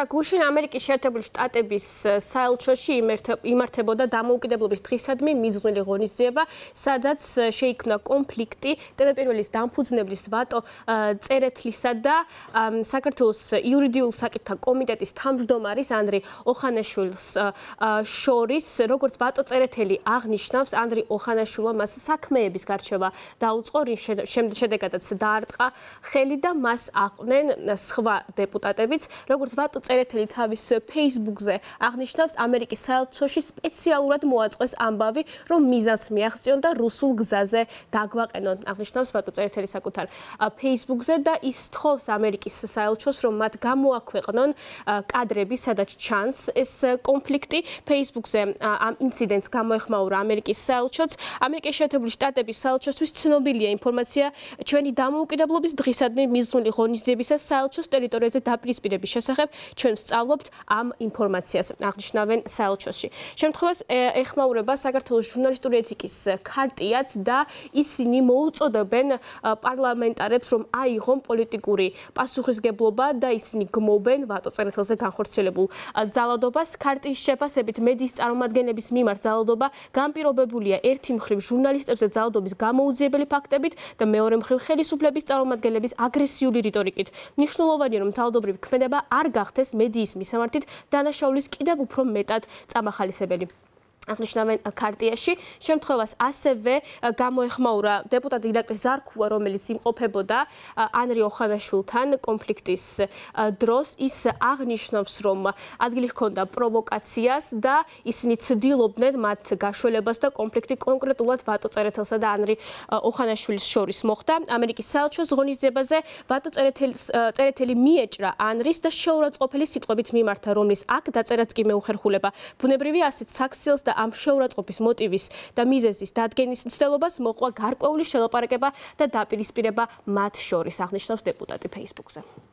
ბიანკა გუშინ ამერიკის შეერთებული შტატების საელჩოში იმართებოდა დამოუკიდებლობის დღისადმი მიზნული ღონისძიება, სადაც შეიქმნა კონფლიქტი ტერაპირველის დამფუძნებლის ვატო წერეთლისა და საქართველოს იურიდიულ საკითხთა კომიტეტის თავმჯდომარის ანდრი ოხანაშვილის შორის, როგორც ვატო წერეთელი აღნიშნავს, ანდრი ოხანაშვილმა მას საქმეების გარჩევა დაუწყო, რის შედეგადაც დაარტყა ხელი და მას აყვნენ სხვა დეპუტატებიც, როგორც ვატო წერეთელი თავის Facebook-ზე აღნიშნავს ამერიკის საელჩოში სპეციალურად მოაწყეს ამბავი, რომ მიზანს მიაღწიონ და რუსულ გზაზე დაგვაყენონ. აღნიშნავს ბატონ წერეთელი საკუთარ Facebook-ზე და ის თხოვს ამერიკის საელჩოს, რომ მათ გამოაქვეყნონ კადრები, სადაც ჩანს ეს კონფლიქტი. Facebook-ზე ამ ინციდენტს გამოეხმაურა ამერიკის საელჩოც. ამერიკის შეერთებული შტატების საელჩოსთვის ცნობილია ინფორმაცია ჩვენი დამოუკიდებლობის დღისადმი მიზნული ღონისძიებისას საელჩოს ტერიტორიაზე დაპირისპირების შესახებ ჩვენ ვსწავლობთ ამ ინფორმაციას აღნიშნავენ საელჩოში. შემთხვევას ეხმაურება საქართველოს ჟურნალისტური ეთიკის ქარტიაც და ისინი მოუწოდებენ პარლამენტარებს რომ აიღონ პოლიტიკური პასუხისგებლობა და ისინი გმობენ ვატო წერეთელზე განხორციელებულ ძალადობას ქარტის შეფასებით მედიის წარმომადგენლების მიმართ ძალადობა გამ ピ რობებულია ერთი მხრივ ჟურნალისტებზე ძალადობის გამოუძიებელი ფაქტებით და მეორე მხრივ ხელისუფლების წარმომადგენლების აგრესიული რიტორიკით. ნიშნულოვანია რომ ძალადობრივი ქმედება არ გახდება გახდეს მედიის მისამართით დანაშაულის კიდევ უფრო მეტად წამახალისებელი. აღნიშნავენ კარტიაში შემთხვევას ასევე გამოეხმაურა დეპუტატი ირაკლი ზარქუა რომელიც იმყოფებოდა ანრი ოხანაშვილთან კონფლიქტის დროს ის აღნიშნავს რომ ადგილი ჰქონდა პროვოკაციას და ისინი ცდილობდნენ მათ გაშველებას და კონფლიქტი კონკრეტულად ვატო წერეთელსა და ანრი ოხანაშვილის შორის მოხდა ამერიკის საელჩოს ღონისძიებაზე ვატო წერეთელს წერეთელი მიეჭრა ანრის და შეურაცხყოფელი სიტყვებით მიმართა რომლის აქ დაწერაც კი მეუხერხულება ბუნებრივია ასეთ საქციელს და ამ შეურაცხყოფის მოტივის და მიზეზის დადგენის მცდელობას მოყვა გარკვეული შელაპარაკება და დაპირისპირება მათ შორის აღნიშნავს დეპუტატი Facebook-ზე.